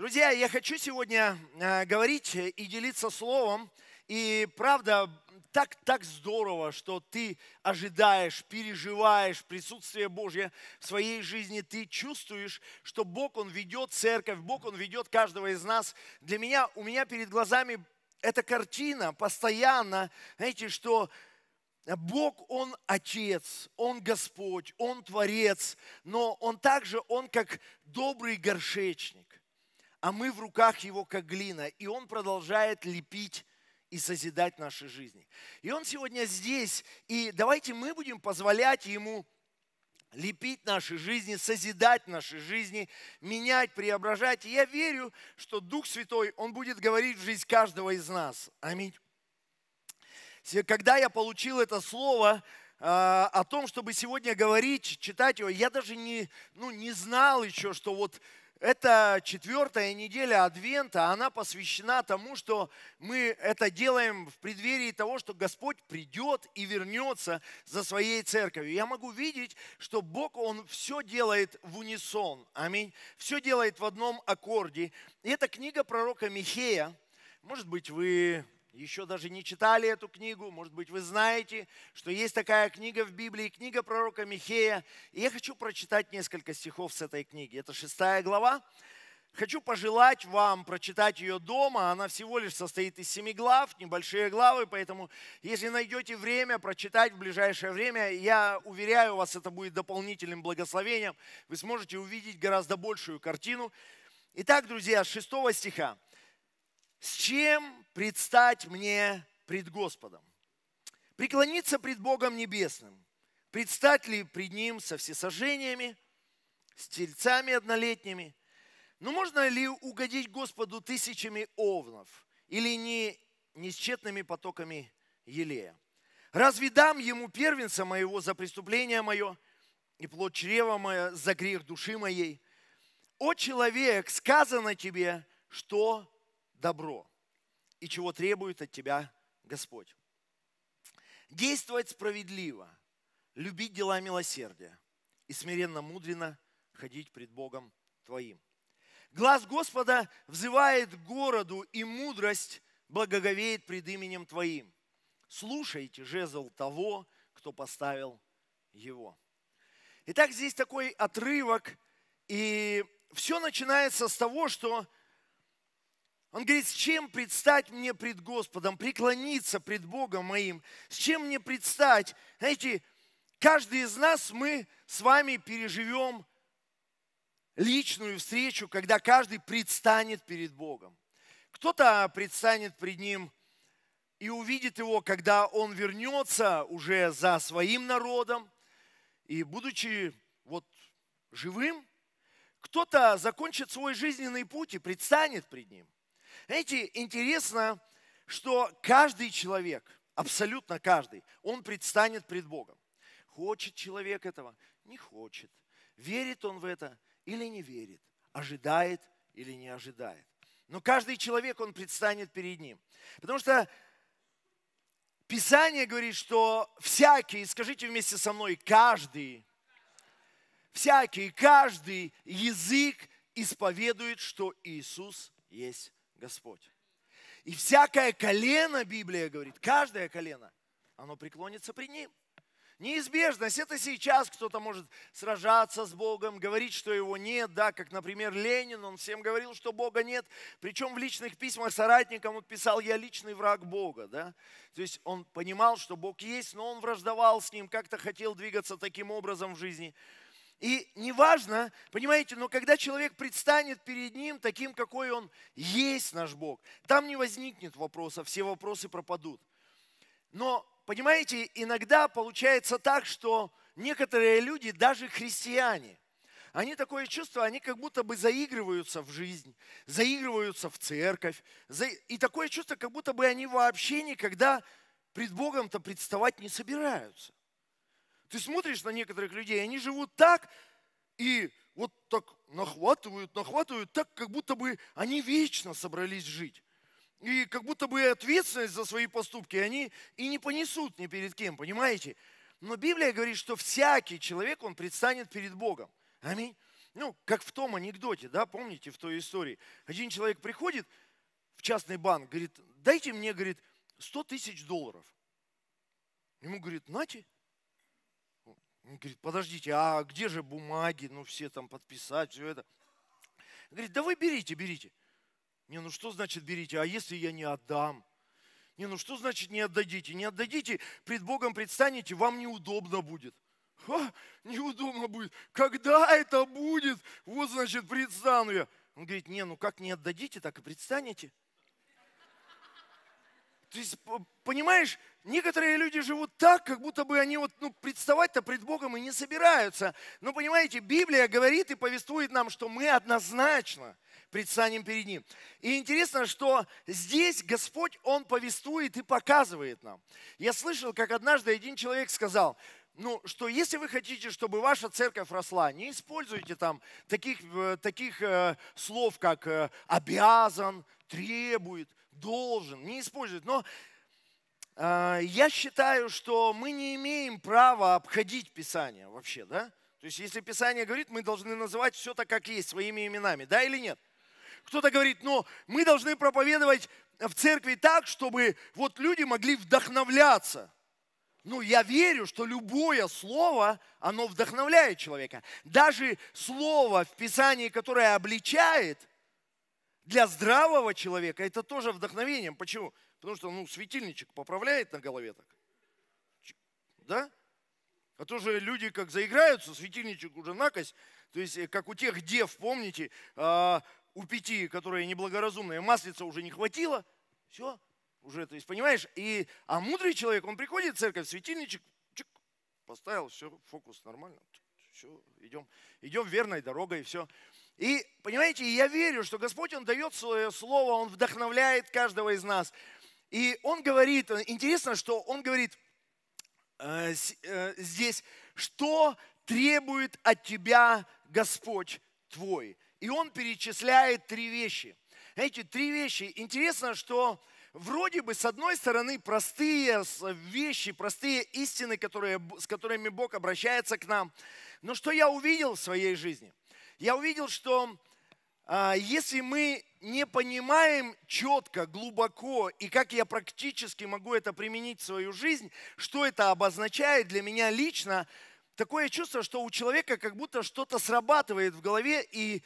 Друзья, я хочу сегодня э, говорить и делиться словом. И правда, так, так здорово, что ты ожидаешь, переживаешь присутствие Божье в своей жизни. Ты чувствуешь, что Бог, Он ведет церковь, Бог, Он ведет каждого из нас. Для меня, у меня перед глазами эта картина постоянно, знаете, что Бог, Он Отец, Он Господь, Он Творец, но Он также, Он как добрый горшечник а мы в руках его как глина, и он продолжает лепить и созидать наши жизни. И он сегодня здесь, и давайте мы будем позволять ему лепить наши жизни, созидать наши жизни, менять, преображать. И я верю, что Дух Святой, Он будет говорить в жизнь каждого из нас. Аминь. Когда я получил это слово, а, о том, чтобы сегодня говорить, читать его, я даже не, ну, не знал еще, что вот эта четвертая неделя Адвента, она посвящена тому, что мы это делаем в преддверии того, что Господь придет и вернется за своей церковью. Я могу видеть, что Бог, Он все делает в унисон. Аминь. Все делает в одном аккорде. И эта книга пророка Михея, может быть, вы еще даже не читали эту книгу, может быть, вы знаете, что есть такая книга в Библии, книга пророка Михея. И я хочу прочитать несколько стихов с этой книги. Это шестая глава. Хочу пожелать вам прочитать ее дома. Она всего лишь состоит из семи глав, небольшие главы, поэтому если найдете время прочитать в ближайшее время, я уверяю вас, это будет дополнительным благословением. Вы сможете увидеть гораздо большую картину. Итак, друзья, с шестого стиха. С чем предстать мне пред Господом? Преклониться пред Богом Небесным? Предстать ли пред Ним со всесожжениями, с тельцами однолетними? но ну, можно ли угодить Господу тысячами овнов или не несчетными потоками елея? Разве дам ему первенца моего за преступление мое и плод чрева мое за грех души моей? О человек, сказано тебе, что добро и чего требует от тебя Господь. Действовать справедливо, любить дела милосердия и смиренно мудренно ходить пред Богом твоим. Глаз Господа взывает к городу, и мудрость благоговеет пред именем твоим. Слушайте жезл того, кто поставил его. Итак, здесь такой отрывок, и все начинается с того, что он говорит, с чем предстать мне пред Господом, преклониться пред Богом моим, с чем мне предстать? Знаете, каждый из нас, мы с вами переживем личную встречу, когда каждый предстанет перед Богом. Кто-то предстанет пред Ним и увидит Его, когда Он вернется уже за своим народом, и будучи вот живым, кто-то закончит свой жизненный путь и предстанет пред Ним – знаете, интересно, что каждый человек, абсолютно каждый, он предстанет пред Богом. Хочет человек этого? Не хочет. Верит он в это или не верит? Ожидает или не ожидает? Но каждый человек, он предстанет перед ним. Потому что Писание говорит, что всякий, скажите вместе со мной, каждый, всякий, каждый язык исповедует, что Иисус есть Господь. И всякое колено, Библия говорит, каждое колено, оно преклонится при Ним. Неизбежность. Это сейчас кто-то может сражаться с Богом, говорить, что его нет, да, как, например, Ленин, он всем говорил, что Бога нет. Причем в личных письмах соратникам он писал, я личный враг Бога, да. То есть он понимал, что Бог есть, но он враждовал с ним, как-то хотел двигаться таким образом в жизни. И неважно, понимаете, но когда человек предстанет перед ним таким, какой он есть, наш Бог, там не возникнет вопроса, все вопросы пропадут. Но, понимаете, иногда получается так, что некоторые люди, даже христиане, они такое чувство, они как будто бы заигрываются в жизнь, заигрываются в церковь. За... И такое чувство, как будто бы они вообще никогда пред Богом-то представать не собираются. Ты смотришь на некоторых людей, они живут так, и вот так нахватывают, нахватывают, так, как будто бы они вечно собрались жить. И как будто бы ответственность за свои поступки они и не понесут ни перед кем, понимаете? Но Библия говорит, что всякий человек, он предстанет перед Богом. Аминь. Ну, как в том анекдоте, да, помните, в той истории. Один человек приходит в частный банк, говорит, дайте мне, говорит, 100 тысяч долларов. Ему говорит, нате. Он говорит, подождите, а где же бумаги, ну все там подписать, все это. Он говорит, да вы берите, берите. Не, ну что значит берите, а если я не отдам? Не, ну что значит не отдадите? Не отдадите, пред Богом предстанете, вам неудобно будет. Ха, неудобно будет. Когда это будет? Вот значит предстану я. Он говорит, не, ну как не отдадите, так и предстанете. То есть, понимаешь, некоторые люди живут так, как будто бы они вот, ну, представать-то пред Богом и не собираются. Но, понимаете, Библия говорит и повествует нам, что мы однозначно предстанем перед Ним. И интересно, что здесь Господь, Он повествует и показывает нам. Я слышал, как однажды один человек сказал, ну, что если вы хотите, чтобы ваша церковь росла, не используйте там таких, э, таких э, слов, как э, обязан, требует должен, не использует. Но э, я считаю, что мы не имеем права обходить Писание вообще, да? То есть, если Писание говорит, мы должны называть все так, как есть, своими именами, да или нет? Кто-то говорит, но «Ну, мы должны проповедовать в церкви так, чтобы вот люди могли вдохновляться. Ну, я верю, что любое слово, оно вдохновляет человека. Даже слово в Писании, которое обличает, для здравого человека это тоже вдохновением. Почему? Потому что, ну, светильничек поправляет на голове так. Да? А то же люди как заиграются, светильничек уже накось. То есть, э, как у тех дев, помните, а, у пяти, которые неблагоразумные, маслица уже не хватило. Все, уже, то есть, понимаешь? И, а мудрый человек, он приходит в церковь, светильничек, чик, поставил, все, фокус нормально. Все, идем, идем верной дорогой, все. И, понимаете, я верю, что Господь, Он дает свое слово, Он вдохновляет каждого из нас. И Он говорит, интересно, что Он говорит э, э, здесь, что требует от тебя Господь твой. И Он перечисляет три вещи. Эти три вещи. Интересно, что вроде бы, с одной стороны, простые вещи, простые истины, которые, с которыми Бог обращается к нам. Но что я увидел в своей жизни? я увидел, что а, если мы не понимаем четко, глубоко, и как я практически могу это применить в свою жизнь, что это обозначает для меня лично, такое чувство, что у человека как будто что-то срабатывает в голове, и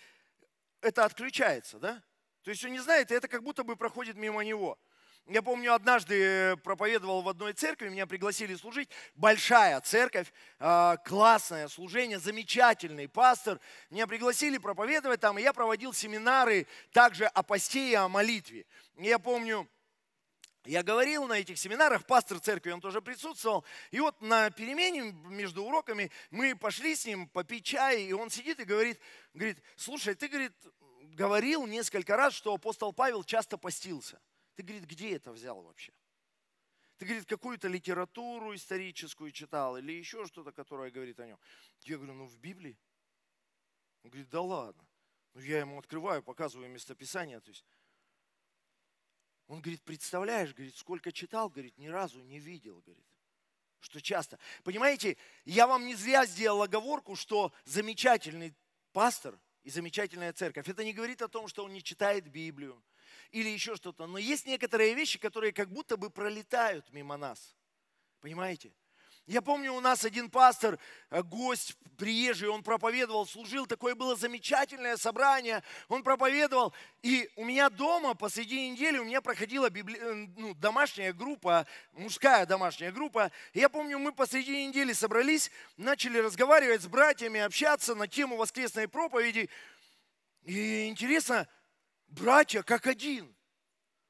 это отключается, да? То есть он не знает, и это как будто бы проходит мимо него – я помню, однажды э, проповедовал в одной церкви, меня пригласили служить. Большая церковь, а, классное служение, замечательный пастор. Меня пригласили проповедовать там, и я проводил семинары также о посте и о молитве. Я помню, я говорил на этих семинарах, пастор церкви, он тоже присутствовал. И вот на перемене между уроками мы пошли с ним попить чай, и он сидит и говорит, говорит, слушай, ты, говорит, говорил несколько раз, что апостол Павел часто постился. Ты, говорит, где это взял вообще? Ты, говорит, какую-то литературу историческую читал или еще что-то, которое говорит о нем. Я говорю, ну в Библии. Он говорит, да ладно. Ну я ему открываю, показываю местописание. То есть он говорит, представляешь, говорит, сколько читал, говорит, ни разу не видел, говорит. Что часто. Понимаете, я вам не зря сделал оговорку, что замечательный пастор и замечательная церковь. Это не говорит о том, что он не читает Библию, или еще что-то. Но есть некоторые вещи, которые как будто бы пролетают мимо нас. Понимаете? Я помню, у нас один пастор, э, гость приезжий, он проповедовал, служил, такое было замечательное собрание, он проповедовал, и у меня дома посреди недели у меня проходила библи... Э, ну, домашняя группа, мужская домашняя группа, я помню, мы посреди недели собрались, начали разговаривать с братьями, общаться на тему воскресной проповеди, и интересно, братья как один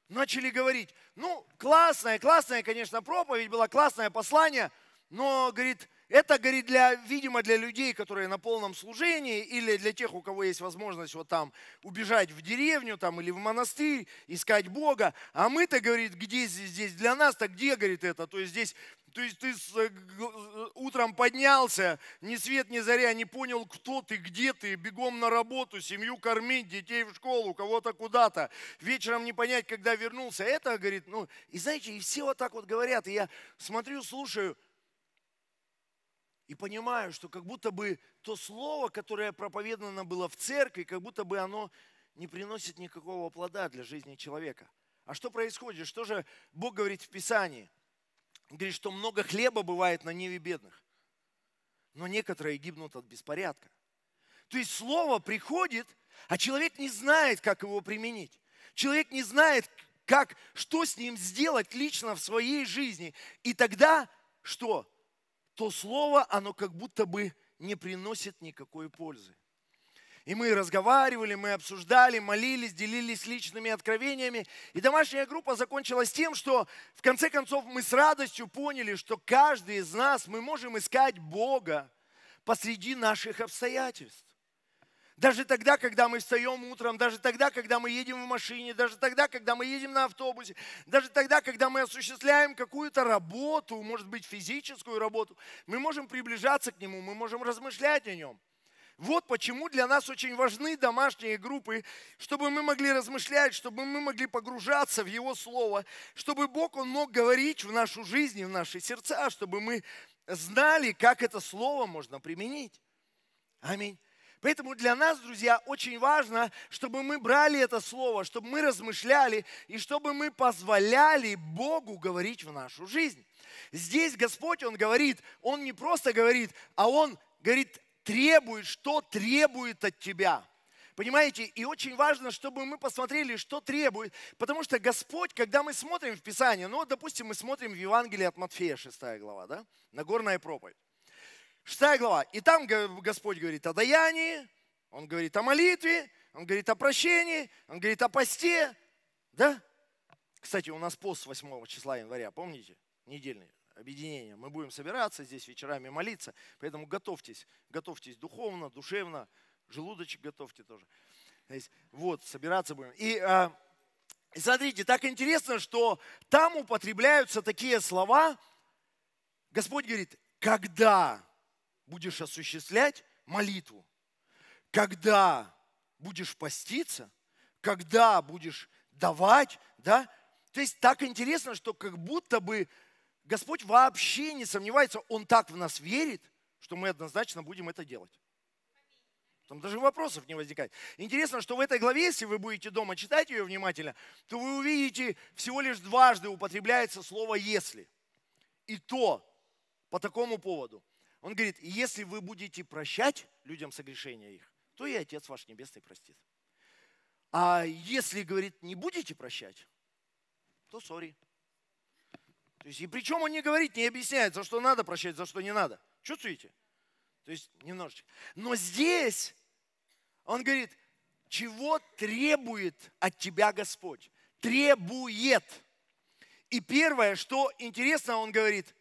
начали говорить, ну, классная, классная, конечно, проповедь была, классное послание, но, говорит, это, говорит, для, видимо, для людей, которые на полном служении, или для тех, у кого есть возможность вот там убежать в деревню там, или в монастырь, искать Бога. А мы-то, говорит, где здесь, здесь для нас-то, где, говорит, это? То есть здесь то есть ты с, э, э, утром поднялся, ни свет, ни заря, не понял, кто ты, где ты, бегом на работу, семью кормить, детей в школу, кого-то куда-то. Вечером не понять, когда вернулся. Это, говорит, ну, и знаете, и все вот так вот говорят. И я смотрю, слушаю, и понимаю, что как будто бы то слово, которое проповедано было в церкви, как будто бы оно не приносит никакого плода для жизни человека. А что происходит? Что же Бог говорит в Писании? Говорит, что много хлеба бывает на небе бедных, но некоторые гибнут от беспорядка. То есть слово приходит, а человек не знает, как его применить. Человек не знает, как, что с ним сделать лично в своей жизни. И тогда что? То слово, оно как будто бы не приносит никакой пользы. И мы разговаривали, мы обсуждали, молились, делились личными откровениями. И домашняя группа закончилась тем, что в конце концов мы с радостью поняли, что каждый из нас, мы можем искать Бога посреди наших обстоятельств. Даже тогда, когда мы встаем утром, даже тогда, когда мы едем в машине, даже тогда, когда мы едем на автобусе, даже тогда, когда мы осуществляем какую-то работу, может быть физическую работу, мы можем приближаться к Нему, мы можем размышлять о Нем. Вот почему для нас очень важны домашние группы, чтобы мы могли размышлять, чтобы мы могли погружаться в Его Слово, чтобы Бог Он мог говорить в нашу жизнь в наши сердца, чтобы мы знали, как это Слово можно применить. Аминь. Поэтому для нас, друзья, очень важно, чтобы мы брали это слово, чтобы мы размышляли и чтобы мы позволяли Богу говорить в нашу жизнь. Здесь Господь, Он говорит, Он не просто говорит, а Он говорит, требует, что требует от тебя. Понимаете? И очень важно, чтобы мы посмотрели, что требует. Потому что Господь, когда мы смотрим в Писание, ну, допустим, мы смотрим в Евангелие от Матфея, 6 глава, да? Нагорная проповедь. 6 глава. И там Господь говорит о даянии, Он говорит о молитве, Он говорит о прощении, Он говорит о посте, да? Кстати, у нас пост 8 числа января, помните? Недельный объединения. Мы будем собираться здесь вечерами молиться, поэтому готовьтесь, готовьтесь духовно, душевно, желудочек готовьте тоже. Есть, вот, собираться будем. И, а, и смотрите, так интересно, что там употребляются такие слова. Господь говорит, когда будешь осуществлять молитву, когда будешь поститься, когда будешь давать, да? То есть так интересно, что как будто бы Господь вообще не сомневается, Он так в нас верит, что мы однозначно будем это делать. Там даже вопросов не возникает. Интересно, что в этой главе, если вы будете дома читать ее внимательно, то вы увидите, всего лишь дважды употребляется слово «если». И то по такому поводу. Он говорит, если вы будете прощать людям согрешения их, то и Отец ваш Небесный простит. А если, говорит, не будете прощать, то сори. То есть, и причем он не говорит, не объясняет, за что надо прощать, за что не надо. Чувствуете? То есть немножечко. Но здесь он говорит, чего требует от тебя Господь? Требует. И первое, что интересно, он говорит,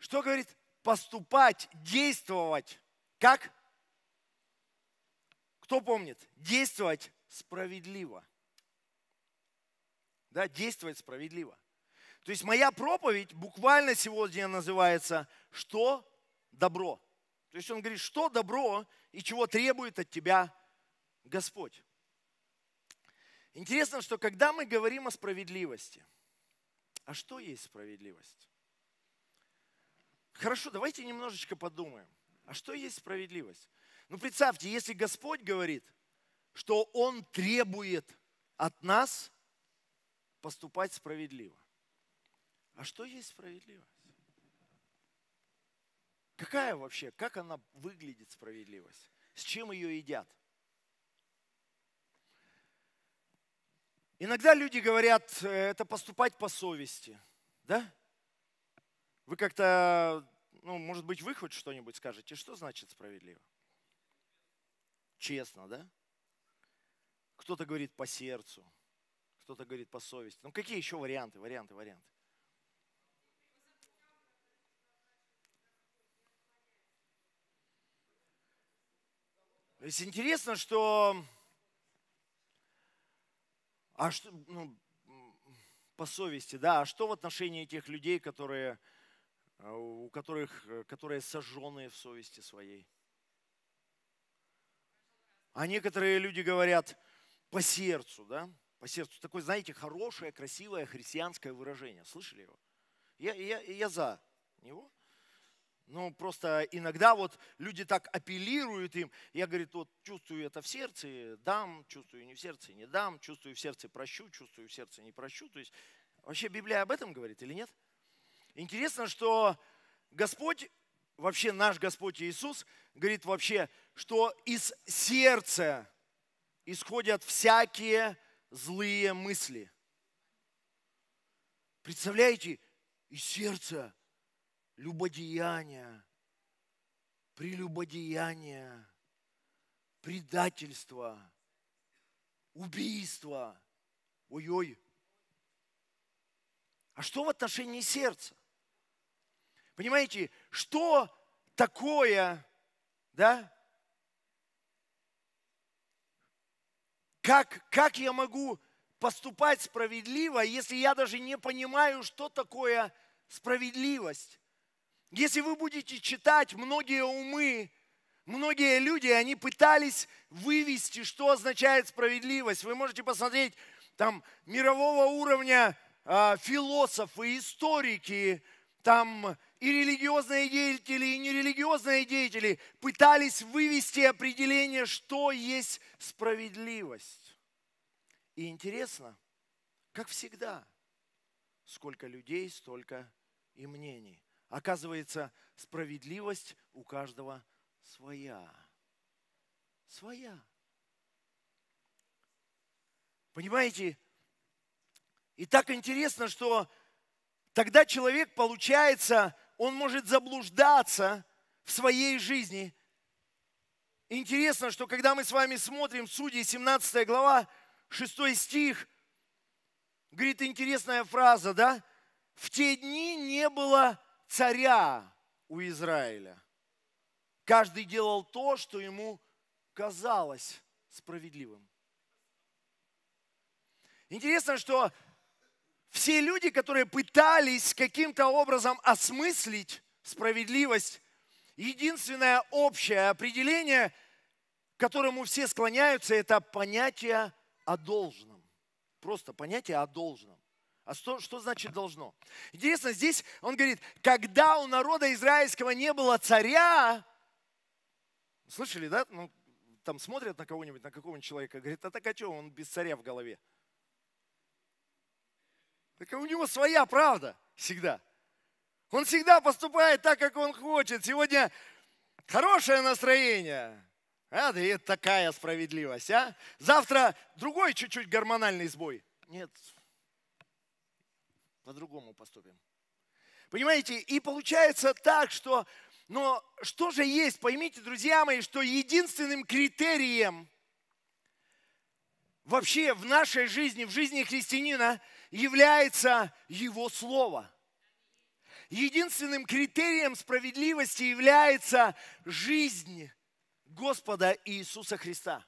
что говорит? Поступать, действовать. Как? Кто помнит? Действовать справедливо. Да, действовать справедливо. То есть моя проповедь буквально сегодня называется «Что добро?». То есть он говорит, что добро и чего требует от тебя Господь. Интересно, что когда мы говорим о справедливости, а что есть справедливость? Хорошо, давайте немножечко подумаем. А что есть справедливость? Ну представьте, если Господь говорит, что Он требует от нас поступать справедливо. А что есть справедливость? Какая вообще, как она выглядит справедливость? С чем ее едят? Иногда люди говорят, э, это поступать по совести, да? Вы как-то, ну, может быть, вы хоть что-нибудь скажете, что значит справедливо? Честно, да? Кто-то говорит по сердцу, кто-то говорит по совести. Ну, какие еще варианты, варианты, варианты? Ведь интересно, что... А что, ну, по совести, да, а что в отношении тех людей, которые, э, у которых, э, которые сожженные в совести своей? А некоторые люди говорят по сердцу, да, по сердцу. Такое, знаете, хорошее, красивое христианское выражение. Слышали его? Я, я, я за него. Ну, просто иногда вот люди так апеллируют им. Я, говорит, вот чувствую это в сердце, дам, чувствую не в сердце, не дам, чувствую в сердце, прощу, чувствую в сердце, не прощу. То есть вообще Библия об этом говорит или нет? Интересно, что Господь, вообще наш Господь Иисус, говорит вообще, что из сердца исходят всякие злые мысли. Представляете, из сердца – любодеяния, прелюбодеяния, предательство, убийство. Ой-ой. А что в отношении сердца? Понимаете, что такое, да? Как, как я могу поступать справедливо, если я даже не понимаю, что такое справедливость? Если вы будете читать, многие умы, многие люди, они пытались вывести, что означает справедливость. Вы можете посмотреть там мирового уровня э, философы, историки, там и религиозные деятели, и нерелигиозные деятели пытались вывести определение, что есть справедливость. И интересно, как всегда, сколько людей, столько и мнений. Оказывается, справедливость у каждого своя. Своя. Понимаете? И так интересно, что тогда человек, получается, он может заблуждаться в своей жизни. интересно, что когда мы с вами смотрим Судьи 17 глава, 6 стих, говорит интересная фраза, да? В те дни не было царя у Израиля. Каждый делал то, что ему казалось справедливым. Интересно, что все люди, которые пытались каким-то образом осмыслить справедливость, единственное общее определение, к которому все склоняются, это понятие о должном. Просто понятие о должном. А что, что значит должно? Интересно, здесь он говорит, когда у народа израильского не было царя, слышали, да? Ну, там смотрят на кого-нибудь, на какого-нибудь человека, говорит, а так о а чем он без царя в голове. Так у него своя правда всегда. Он всегда поступает так, как он хочет. Сегодня хорошее настроение. А, да и такая справедливость, а? Завтра другой чуть-чуть гормональный сбой. Нет, по-другому поступим. Понимаете, и получается так, что, но что же есть, поймите, друзья мои, что единственным критерием вообще в нашей жизни, в жизни христианина является его слово. Единственным критерием справедливости является жизнь Господа Иисуса Христа.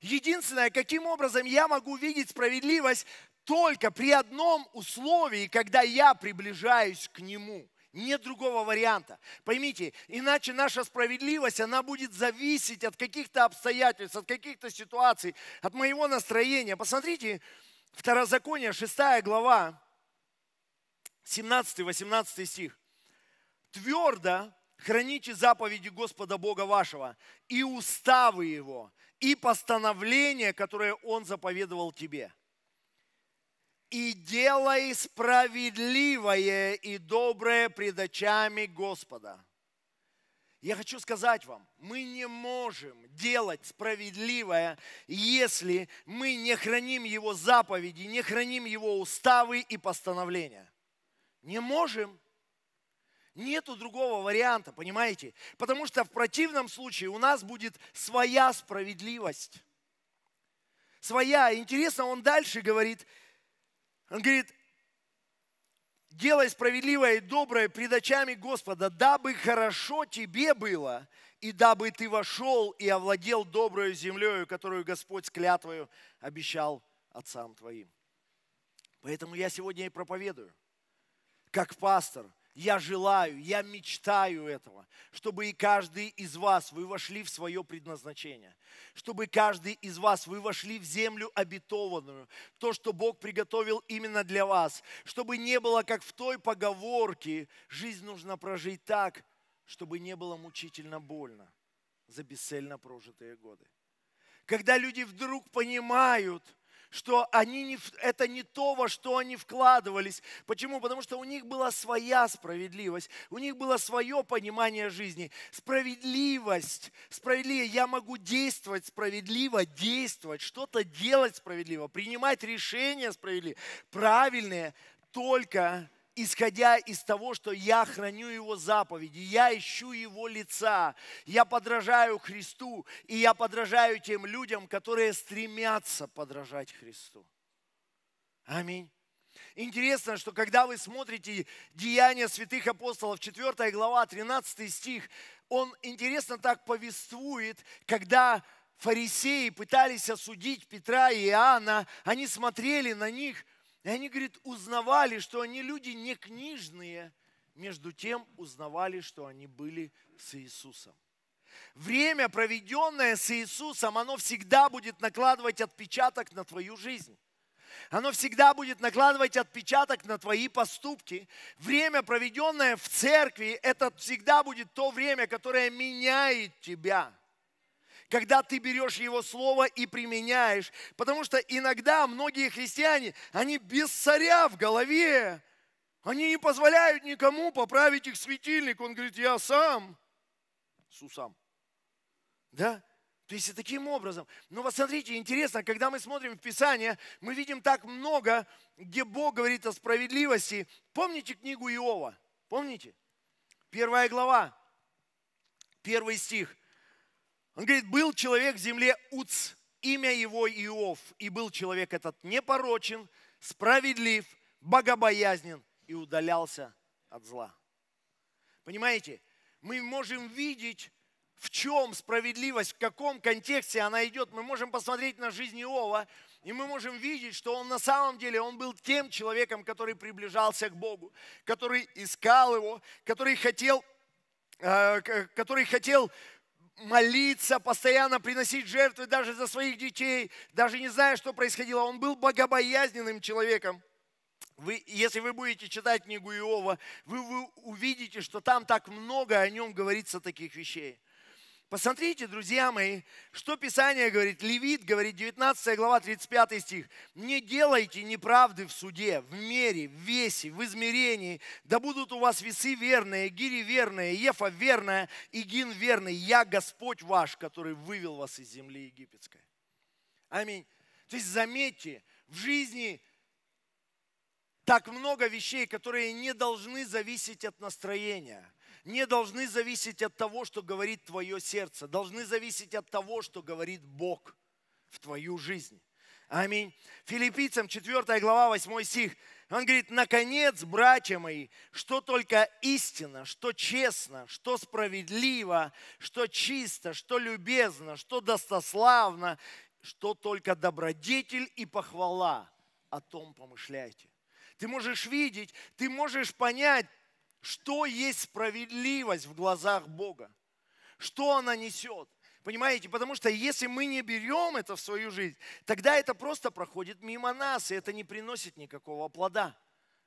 Единственное, каким образом я могу видеть справедливость, только при одном условии, когда я приближаюсь к Нему. Нет другого варианта. Поймите, иначе наша справедливость, она будет зависеть от каких-то обстоятельств, от каких-то ситуаций, от моего настроения. Посмотрите, Второзаконие, 6 глава, 17-18 стих. «Твердо храните заповеди Господа Бога вашего, и уставы Его, и постановления, которые Он заповедовал тебе» и делай справедливое и доброе пред очами Господа. Я хочу сказать вам, мы не можем делать справедливое, если мы не храним Его заповеди, не храним Его уставы и постановления. Не можем. Нету другого варианта, понимаете? Потому что в противном случае у нас будет своя справедливость. Своя. Интересно, он дальше говорит, он говорит, делай справедливое и доброе пред очами Господа, дабы хорошо тебе было, и дабы ты вошел и овладел доброю землею, которую Господь с клятвою обещал отцам твоим. Поэтому я сегодня и проповедую, как пастор – я желаю, я мечтаю этого, чтобы и каждый из вас, вы вошли в свое предназначение, чтобы каждый из вас, вы вошли в землю обетованную, то, что Бог приготовил именно для вас, чтобы не было, как в той поговорке, жизнь нужно прожить так, чтобы не было мучительно больно за бесцельно прожитые годы. Когда люди вдруг понимают – что они не, это не то, во что они вкладывались. Почему? Потому что у них была своя справедливость, у них было свое понимание жизни. Справедливость, справедливо, я могу действовать справедливо, действовать, что-то делать справедливо, принимать решения справедливо, правильные только исходя из того, что я храню Его заповеди, я ищу Его лица, я подражаю Христу, и я подражаю тем людям, которые стремятся подражать Христу. Аминь. Интересно, что когда вы смотрите Деяния святых апостолов, 4 глава, 13 стих, он интересно так повествует, когда фарисеи пытались осудить Петра и Иоанна, они смотрели на них – и они, говорит, узнавали, что они люди не книжные, между тем узнавали, что они были с Иисусом. Время, проведенное с Иисусом, оно всегда будет накладывать отпечаток на твою жизнь. Оно всегда будет накладывать отпечаток на твои поступки. Время, проведенное в церкви, это всегда будет то время, которое меняет тебя когда ты берешь Его Слово и применяешь. Потому что иногда многие христиане, они без царя в голове. Они не позволяют никому поправить их светильник. Он говорит, я сам. Сусам. Да? То есть и таким образом. Но вот смотрите, интересно, когда мы смотрим в Писание, мы видим так много, где Бог говорит о справедливости. Помните книгу Иова? Помните? Первая глава, первый стих. Он говорит, был человек в земле Уц, имя его Иов, и был человек этот непорочен, справедлив, богобоязнен и удалялся от зла. Понимаете, мы можем видеть, в чем справедливость, в каком контексте она идет. Мы можем посмотреть на жизнь Иова, и мы можем видеть, что он на самом деле, он был тем человеком, который приближался к Богу, который искал его, который хотел э, который хотел молиться, постоянно приносить жертвы даже за своих детей, даже не зная, что происходило. Он был богобоязненным человеком. Вы, если вы будете читать книгу Иова, вы, вы увидите, что там так много о нем говорится таких вещей. Посмотрите, друзья мои, что Писание говорит. Левит говорит, 19 глава, 35 стих. «Не делайте неправды в суде, в мере, в весе, в измерении. Да будут у вас весы верные, гири верные, ефа верная и гин верный. Я Господь ваш, который вывел вас из земли египетской». Аминь. То есть заметьте, в жизни так много вещей, которые не должны зависеть от настроения – не должны зависеть от того, что говорит твое сердце, должны зависеть от того, что говорит Бог в твою жизнь. Аминь. Филиппийцам 4 глава 8 стих. Он говорит, наконец, братья мои, что только истина, что честно, что справедливо, что чисто, что любезно, что достославно, что только добродетель и похвала, о том помышляйте. Ты можешь видеть, ты можешь понять что есть справедливость в глазах Бога? Что она несет? Понимаете, потому что если мы не берем это в свою жизнь, тогда это просто проходит мимо нас, и это не приносит никакого плода.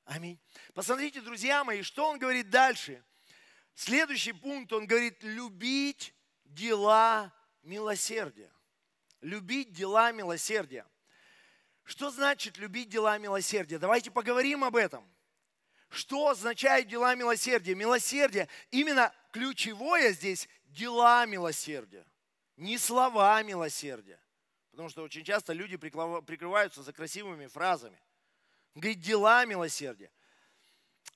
Аминь. Посмотрите, друзья мои, что он говорит дальше. Следующий пункт, он говорит, любить дела милосердия. Любить дела милосердия. Что значит любить дела милосердия? Давайте поговорим об этом. Что означают дела милосердия? Милосердие, именно ключевое здесь дела милосердия, не слова милосердия. Потому что очень часто люди прикрываются за красивыми фразами. Говорит, дела милосердия.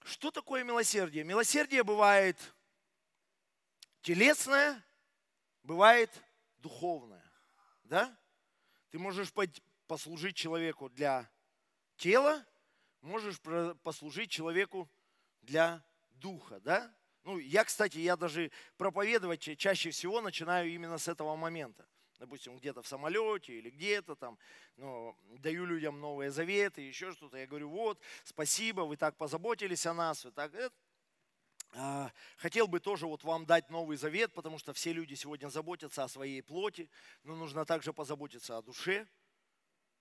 Что такое милосердие? Милосердие бывает телесное, бывает духовное. Да? Ты можешь послужить человеку для тела, можешь послужить человеку для духа, да? Ну, я, кстати, я даже проповедовать чаще всего начинаю именно с этого момента. Допустим, где-то в самолете или где-то там, ну, даю людям Новые Заветы, еще что-то. Я говорю, вот, спасибо, вы так позаботились о нас, вы так... Э, а, хотел бы тоже вот вам дать Новый Завет, потому что все люди сегодня заботятся о своей плоти, но нужно также позаботиться о душе,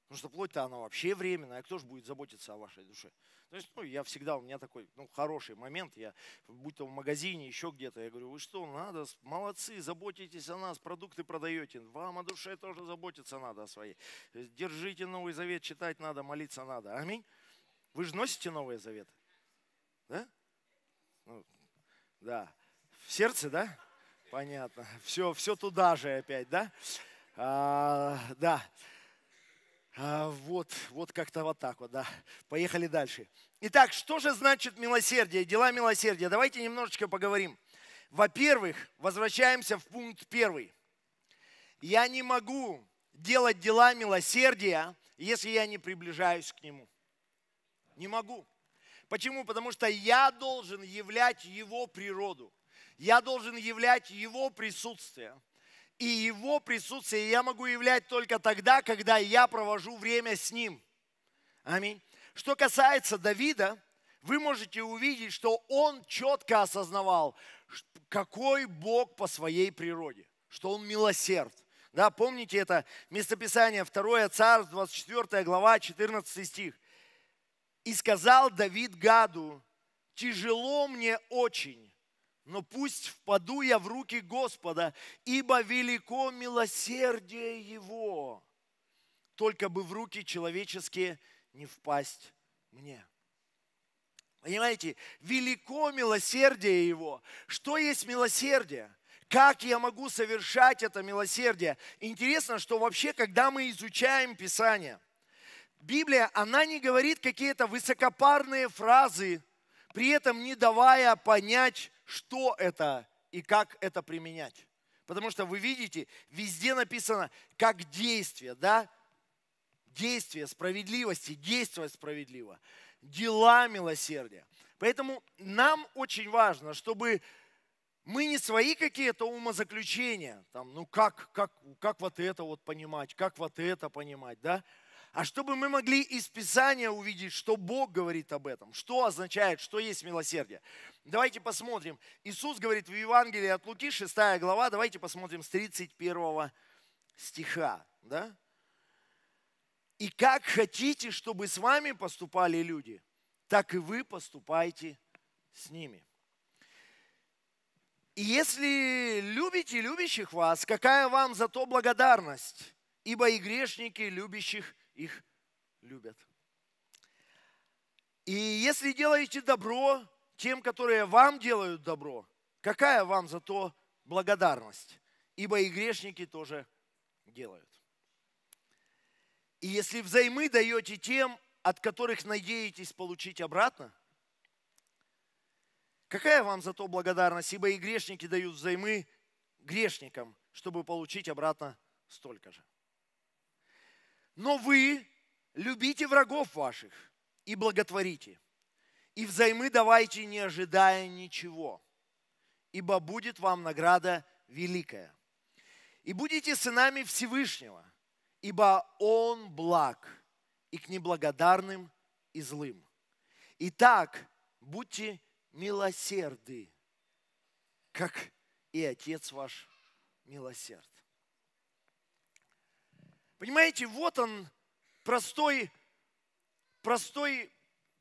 Потому что плоть-то она вообще временная, а кто же будет заботиться о вашей душе? То есть, ну, я всегда, у меня такой, ну, хороший момент, я, будь то в магазине, еще где-то, я говорю, вы что, надо, молодцы, заботитесь о нас, продукты продаете, вам о душе тоже заботиться надо о своей. Держите Новый Завет, читать надо, молиться надо, аминь. Вы же носите Новый Завет, да? Ну, да, в сердце, да? Понятно, все, все туда же опять, да? А, да. А, вот, вот как-то вот так вот, да. Поехали дальше. Итак, что же значит милосердие, дела милосердия? Давайте немножечко поговорим. Во-первых, возвращаемся в пункт первый. Я не могу делать дела милосердия, если я не приближаюсь к нему. Не могу. Почему? Потому что я должен являть его природу. Я должен являть его присутствие и Его присутствие я могу являть только тогда, когда я провожу время с Ним. Аминь. Что касается Давида, вы можете увидеть, что он четко осознавал, какой Бог по своей природе, что он милосерд. Да, помните это местописание 2 Царств, 24 глава, 14 стих. «И сказал Давид Гаду, тяжело мне очень, но пусть впаду я в руки Господа, ибо велико милосердие Его. Только бы в руки человеческие не впасть мне. Понимаете, велико милосердие Его. Что есть милосердие? Как я могу совершать это милосердие? Интересно, что вообще, когда мы изучаем Писание, Библия, она не говорит какие-то высокопарные фразы, при этом не давая понять, что это и как это применять. Потому что вы видите, везде написано как действие, да? Действие справедливости, действовать справедливо, дела милосердия. Поэтому нам очень важно, чтобы мы не свои какие-то умозаключения, там, ну как, как, как вот это вот понимать, как вот это понимать, да? а чтобы мы могли из Писания увидеть, что Бог говорит об этом, что означает, что есть милосердие. Давайте посмотрим. Иисус говорит в Евангелии от Луки, 6 глава, давайте посмотрим с 31 стиха. Да? И как хотите, чтобы с вами поступали люди, так и вы поступайте с ними. И если любите любящих вас, какая вам за то благодарность? Ибо и грешники любящих их любят. И если делаете добро тем, которые вам делают добро, какая вам за то благодарность? Ибо и грешники тоже делают. И если взаймы даете тем, от которых надеетесь получить обратно, какая вам за то благодарность? Ибо и грешники дают взаймы грешникам, чтобы получить обратно столько же. Но вы любите врагов ваших и благотворите, и взаймы давайте, не ожидая ничего, ибо будет вам награда великая. И будете сынами Всевышнего, ибо Он благ и к неблагодарным и злым. Итак, будьте милосерды, как и Отец ваш милосерд. Понимаете, вот он, простой, простой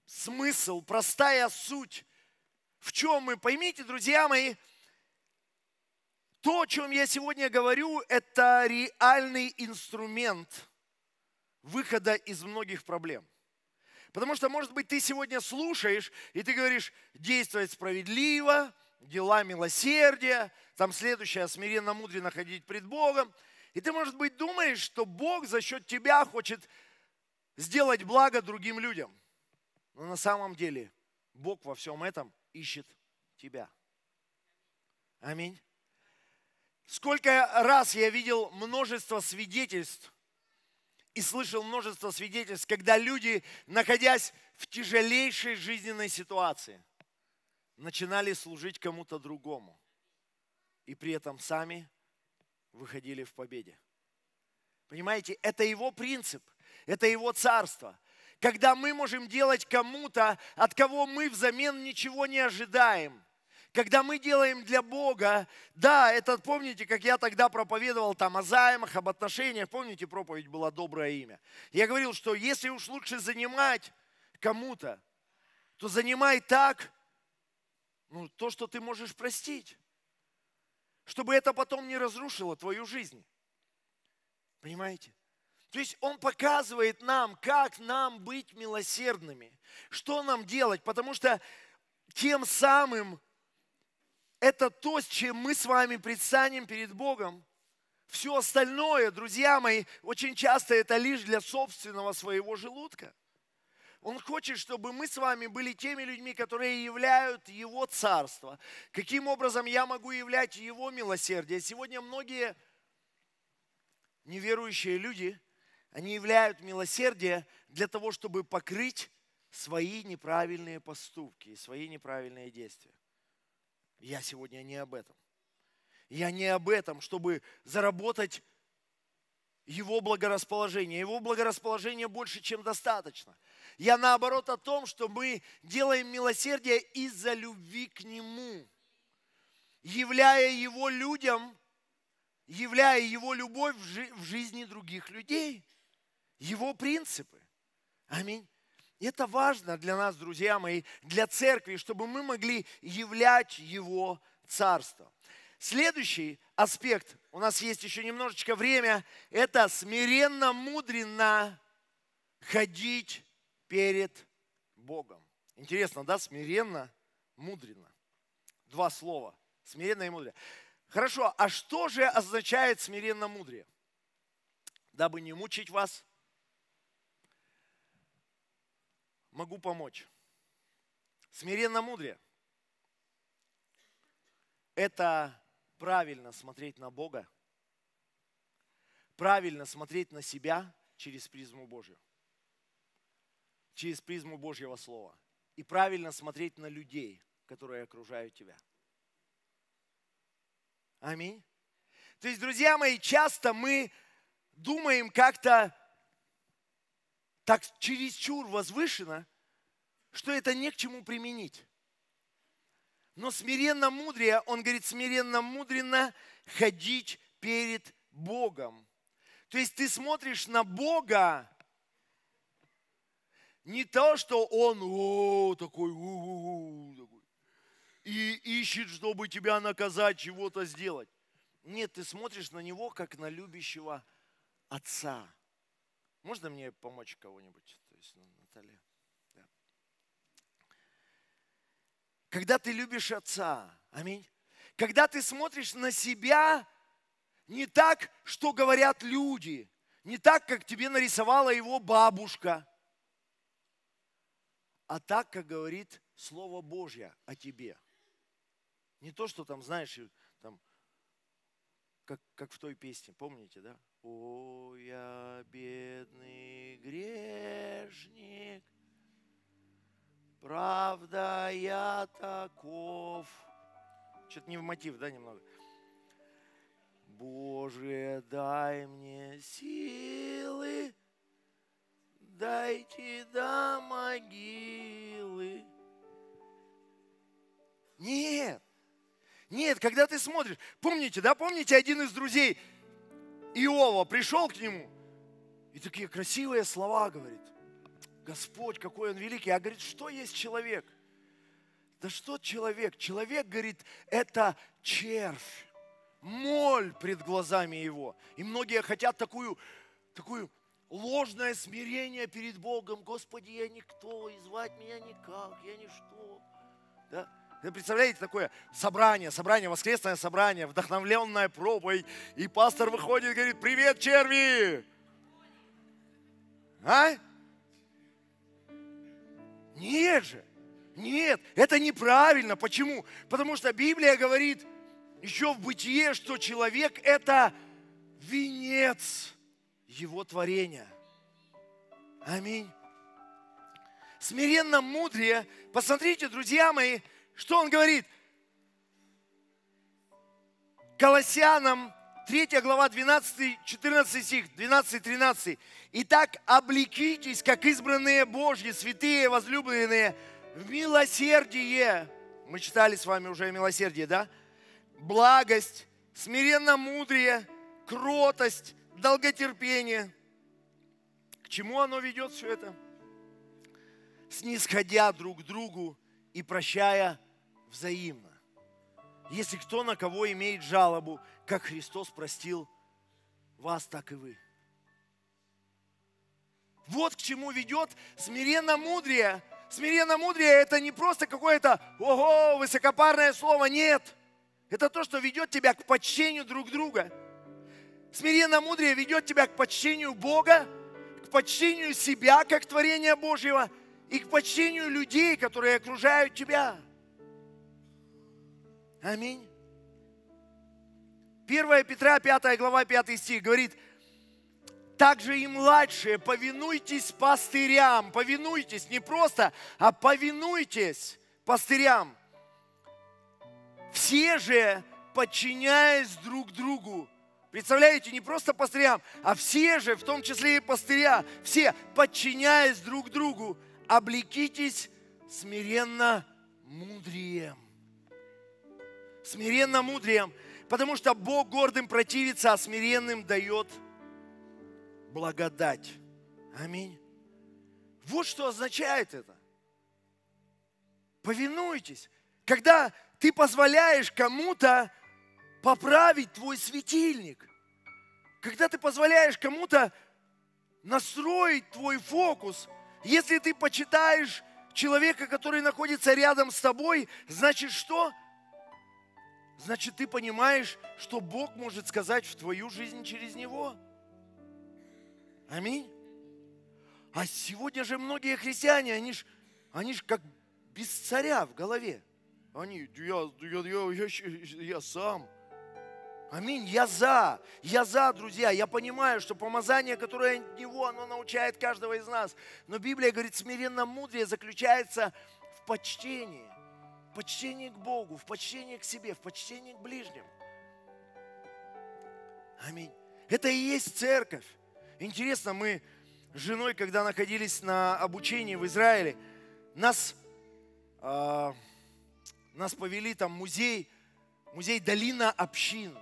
смысл, простая суть. В чем мы? Поймите, друзья мои, то, о чем я сегодня говорю, это реальный инструмент выхода из многих проблем. Потому что, может быть, ты сегодня слушаешь, и ты говоришь, действовать справедливо, дела милосердия, там следующее, смиренно мудренно ходить пред Богом. И ты, может быть, думаешь, что Бог за счет тебя хочет сделать благо другим людям. Но на самом деле Бог во всем этом ищет тебя. Аминь. Сколько раз я видел множество свидетельств и слышал множество свидетельств, когда люди, находясь в тяжелейшей жизненной ситуации, начинали служить кому-то другому. И при этом сами выходили в победе. Понимаете, это его принцип, это его царство. Когда мы можем делать кому-то, от кого мы взамен ничего не ожидаем. Когда мы делаем для Бога, да, это помните, как я тогда проповедовал там о займах, об отношениях, помните, проповедь была «Доброе имя». Я говорил, что если уж лучше занимать кому-то, то занимай так, ну, то, что ты можешь простить чтобы это потом не разрушило твою жизнь. Понимаете? То есть он показывает нам, как нам быть милосердными, что нам делать, потому что тем самым это то, с чем мы с вами предстанем перед Богом. Все остальное, друзья мои, очень часто это лишь для собственного своего желудка – он хочет, чтобы мы с вами были теми людьми, которые являют Его царство. Каким образом я могу являть Его милосердие? Сегодня многие неверующие люди, они являют милосердие для того, чтобы покрыть свои неправильные поступки, свои неправильные действия. Я сегодня не об этом. Я не об этом, чтобы заработать его благорасположение. Его благорасположение больше, чем достаточно. Я наоборот о том, что мы делаем милосердие из-за любви к Нему, являя Его людям, являя Его любовь в, жи- в жизни других людей, Его принципы. Аминь. Это важно для нас, друзья мои, для церкви, чтобы мы могли являть Его Царство. Следующий аспект, у нас есть еще немножечко время, это смиренно, мудренно ходить перед Богом. Интересно, да? Смиренно, мудренно. Два слова. Смиренно и мудрее. Хорошо, а что же означает смиренно мудрее? Дабы не мучить вас, могу помочь. Смиренно мудрее – это правильно смотреть на Бога, правильно смотреть на себя через призму Божью, через призму Божьего Слова. И правильно смотреть на людей, которые окружают тебя. Аминь. То есть, друзья мои, часто мы думаем как-то так чересчур возвышенно, что это не к чему применить. Но смиренно мудрее, он говорит, смиренно мудренно ходить перед Богом. То есть ты смотришь на Бога, не то, что он о, такой, о, о, о, такой и ищет, чтобы тебя наказать, чего-то сделать. Нет, ты смотришь на него, как на любящего отца. Можно мне помочь кого-нибудь? То есть, ну, когда ты любишь Отца, аминь, когда ты смотришь на себя не так, что говорят люди, не так, как тебе нарисовала его бабушка, а так, как говорит Слово Божье о тебе. Не то, что там, знаешь, там, как, как в той песне, помните, да? О, я бедный грешник, Правда, я таков. Что-то не в мотив, да, немного? Боже, дай мне силы, дайте до могилы. Нет, нет, когда ты смотришь, помните, да, помните один из друзей Иова пришел к нему и такие красивые слова говорит – Господь, какой он великий. А говорит, что есть человек? Да что человек? Человек, говорит, это червь, моль пред глазами его. И многие хотят такую, такую ложное смирение перед Богом. Господи, я никто, и звать меня никак, я ничто. Да? представляете, такое собрание, собрание, воскресное собрание, вдохновленное пробой, и пастор выходит и говорит, привет, черви! А? Нет же. Нет, это неправильно. Почему? Потому что Библия говорит еще в бытие, что человек – это венец его творения. Аминь. Смиренно мудрее. Посмотрите, друзья мои, что он говорит. Колоссянам 3 глава, 12, 14 стих, 12, 13. «Итак, облекитесь, как избранные Божьи, святые, возлюбленные, в милосердие». Мы читали с вами уже милосердие, да? «Благость, мудрее кротость, долготерпение». К чему оно ведет все это? Снисходя друг к другу и прощая взаимно. Если кто на кого имеет жалобу, как Христос простил вас, так и вы. Вот к чему ведет смиренно мудрее. Смиренно мудрее это не просто какое-то ого, высокопарное слово, нет. Это то, что ведет тебя к почтению друг друга. Смиренно мудрее ведет тебя к почтению Бога, к почтению себя как творения Божьего и к почтению людей, которые окружают тебя. Аминь. 1 Петра 5 глава 5 стих говорит, также и младшие, повинуйтесь пастырям, повинуйтесь не просто, а повинуйтесь пастырям. Все же, подчиняясь друг другу, Представляете, не просто пастырям, а все же, в том числе и пастыря, все, подчиняясь друг другу, облекитесь смиренно мудрием смиренно мудрым, потому что Бог гордым противится, а смиренным дает благодать. Аминь. Вот что означает это. Повинуйтесь. Когда ты позволяешь кому-то поправить твой светильник, когда ты позволяешь кому-то настроить твой фокус, если ты почитаешь человека, который находится рядом с тобой, значит что? значит ты понимаешь, что Бог может сказать в твою жизнь через него. Аминь. А сегодня же многие христиане, они ж, они ж как без царя в голове. Они, я, я, я, я, я сам. Аминь. Я за. Я за, друзья. Я понимаю, что помазание, которое от него, оно научает каждого из нас. Но Библия говорит, смиренно мудрее заключается в почтении почтении к Богу, в почтении к себе, в почтении к ближним. Аминь. Это и есть церковь. Интересно, мы с женой, когда находились на обучении в Израиле, нас, э, нас повели там музей, музей Долина общин.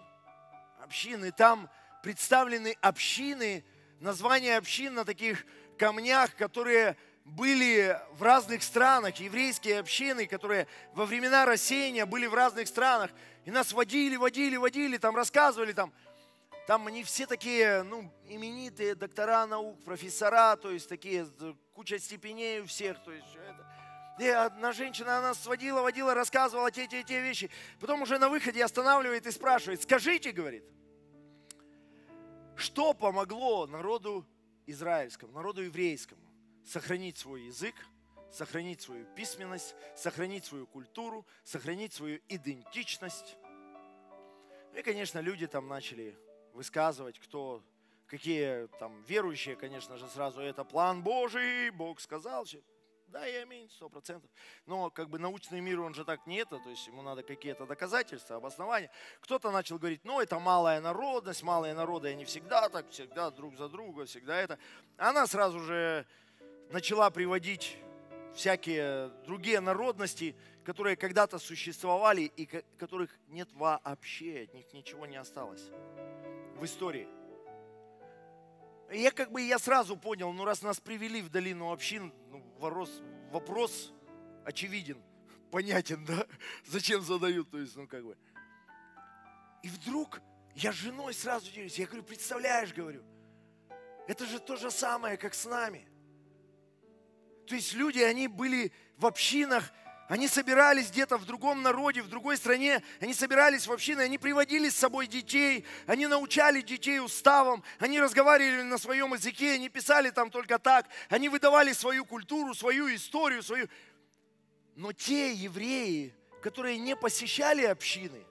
Общины, там представлены общины, названия общин на таких камнях, которые были в разных странах, еврейские общины, которые во времена рассеяния были в разных странах, и нас водили, водили, водили, там рассказывали, там, там они все такие, ну, именитые доктора наук, профессора, то есть такие, куча степеней у всех, то есть это. И одна женщина, она нас сводила, водила, рассказывала те, те, те вещи. Потом уже на выходе останавливает и спрашивает, скажите, говорит, что помогло народу израильскому, народу еврейскому? сохранить свой язык, сохранить свою письменность, сохранить свою культуру, сохранить свою идентичность. Ну и, конечно, люди там начали высказывать, кто, какие там верующие, конечно же, сразу это план Божий, Бог сказал. Да, и аминь, сто процентов. Но как бы научный мир, он же так не это, то есть ему надо какие-то доказательства, обоснования. Кто-то начал говорить, ну это малая народность, малые народы, они всегда так, всегда друг за друга, всегда это. Она сразу же начала приводить всякие другие народности, которые когда-то существовали и которых нет вообще, от них ничего не осталось в истории. И я как бы я сразу понял, ну раз нас привели в долину общин, ну, вопрос, вопрос очевиден, понятен, да? Зачем задают, то есть, ну как бы. И вдруг я с женой сразу делюсь, я говорю, представляешь, говорю, это же то же самое, как с нами – то есть люди, они были в общинах, они собирались где-то в другом народе, в другой стране, они собирались в общины, они приводили с собой детей, они научали детей уставам, они разговаривали на своем языке, они писали там только так, они выдавали свою культуру, свою историю, свою... Но те евреи, которые не посещали общины,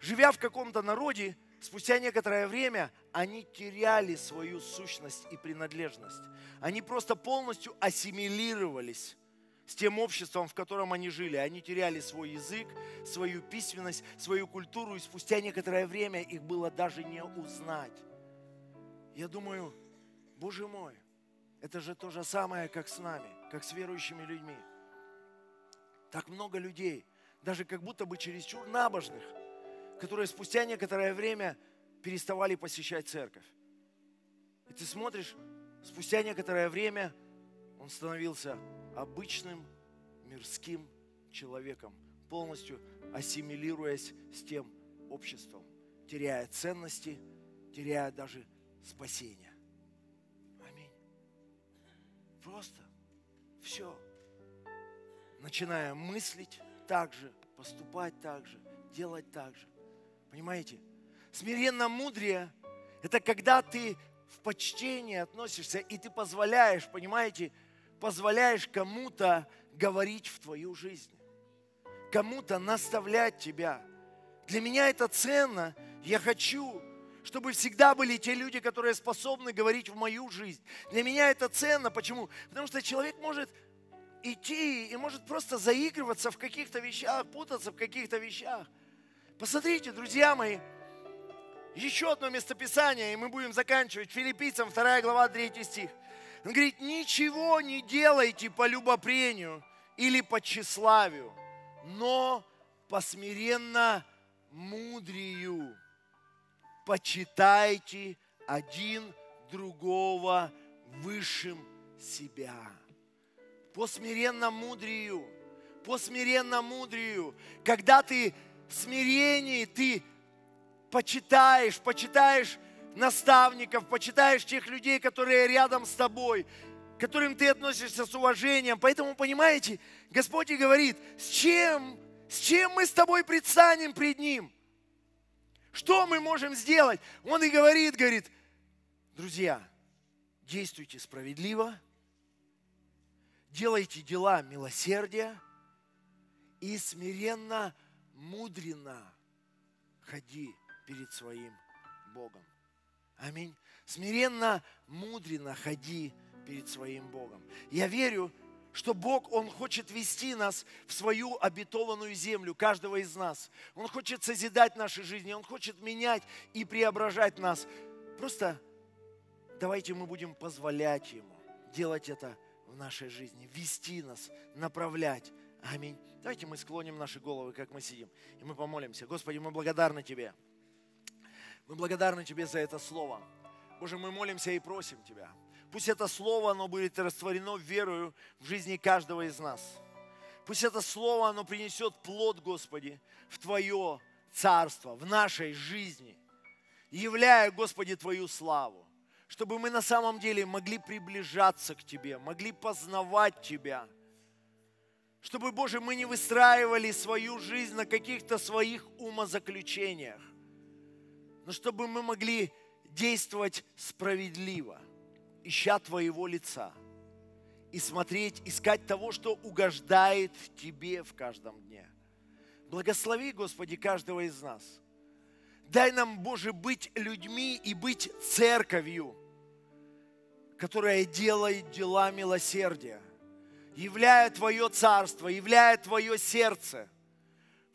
живя в каком-то народе, спустя некоторое время они теряли свою сущность и принадлежность. Они просто полностью ассимилировались с тем обществом, в котором они жили. Они теряли свой язык, свою письменность, свою культуру, и спустя некоторое время их было даже не узнать. Я думаю, Боже мой, это же то же самое, как с нами, как с верующими людьми. Так много людей, даже как будто бы чересчур набожных – которые спустя некоторое время переставали посещать церковь. И ты смотришь, спустя некоторое время он становился обычным мирским человеком, полностью ассимилируясь с тем обществом, теряя ценности, теряя даже спасение. Аминь. Просто все. начиная мыслить так же, поступать так же, делать так же. Понимаете? Смиренно мудрее – это когда ты в почтении относишься, и ты позволяешь, понимаете, позволяешь кому-то говорить в твою жизнь, кому-то наставлять тебя. Для меня это ценно. Я хочу, чтобы всегда были те люди, которые способны говорить в мою жизнь. Для меня это ценно. Почему? Потому что человек может идти и может просто заигрываться в каких-то вещах, путаться в каких-то вещах. Посмотрите, друзья мои, еще одно местописание, и мы будем заканчивать. Филиппийцам 2 глава 3 стих. Он говорит, ничего не делайте по любопрению или по тщеславию, но посмиренно мудрию. Почитайте один другого высшим себя. По смиренно мудрию, по смиренно мудрию, когда ты смирении ты почитаешь, почитаешь наставников, почитаешь тех людей, которые рядом с тобой, к которым ты относишься с уважением. Поэтому, понимаете, Господь и говорит, с чем, с чем мы с тобой предстанем пред Ним? Что мы можем сделать? Он и говорит, говорит, друзья, действуйте справедливо, делайте дела милосердия и смиренно – Мудренно ходи перед своим Богом. Аминь. Смиренно, мудренно ходи перед своим Богом. Я верю, что Бог, Он хочет вести нас в свою обетованную землю, каждого из нас. Он хочет созидать наши жизни, Он хочет менять и преображать нас. Просто давайте мы будем позволять Ему делать это в нашей жизни, вести нас, направлять. Аминь. Давайте мы склоним наши головы, как мы сидим, и мы помолимся. Господи, мы благодарны Тебе. Мы благодарны Тебе за это слово. Боже, мы молимся и просим Тебя. Пусть это слово, оно будет растворено верою в жизни каждого из нас. Пусть это слово, оно принесет плод, Господи, в Твое царство, в нашей жизни, являя, Господи, Твою славу. Чтобы мы на самом деле могли приближаться к Тебе, могли познавать Тебя – чтобы, Боже, мы не выстраивали свою жизнь на каких-то своих умозаключениях, но чтобы мы могли действовать справедливо, ища Твоего лица и смотреть, искать того, что угождает в Тебе в каждом дне. Благослови, Господи, каждого из нас. Дай нам, Боже, быть людьми и быть церковью, которая делает дела милосердия, являя Твое царство, являя Твое сердце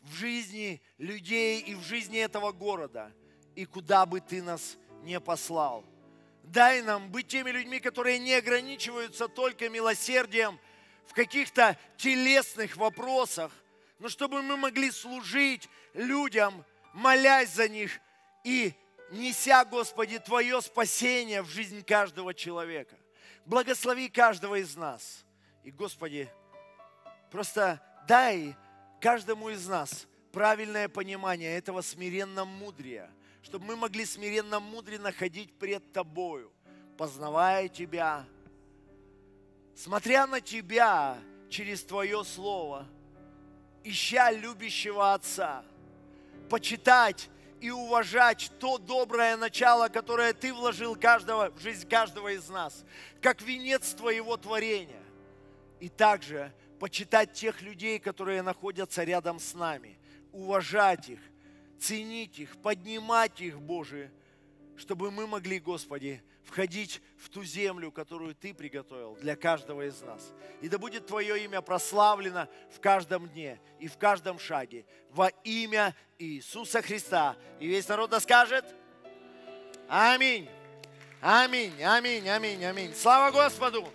в жизни людей и в жизни этого города, и куда бы Ты нас не послал. Дай нам быть теми людьми, которые не ограничиваются только милосердием в каких-то телесных вопросах, но чтобы мы могли служить людям, молясь за них и неся, Господи, Твое спасение в жизнь каждого человека. Благослови каждого из нас – и, Господи, просто дай каждому из нас правильное понимание этого смиренно мудрия, чтобы мы могли смиренно мудренно ходить пред Тобою, познавая Тебя, смотря на Тебя через Твое Слово, ища любящего Отца, почитать и уважать то доброе начало, которое Ты вложил каждого, в жизнь каждого из нас, как венец Твоего творения. И также почитать тех людей, которые находятся рядом с нами, уважать их, ценить их, поднимать их, Боже, чтобы мы могли, Господи, входить в ту землю, которую Ты приготовил для каждого из нас. И да будет Твое имя прославлено в каждом дне и в каждом шаге во имя Иисуса Христа. И весь народ да скажет Аминь. Аминь, аминь, аминь, аминь. Слава Господу!